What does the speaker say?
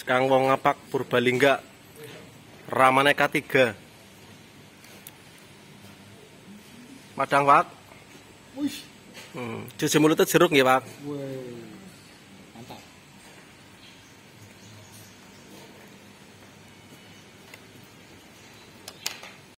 Sekang Wong Ngapak Purbalingga Ramaneka 3 Madang Pak Wih hmm. Cuci mulutnya jeruk ya Pak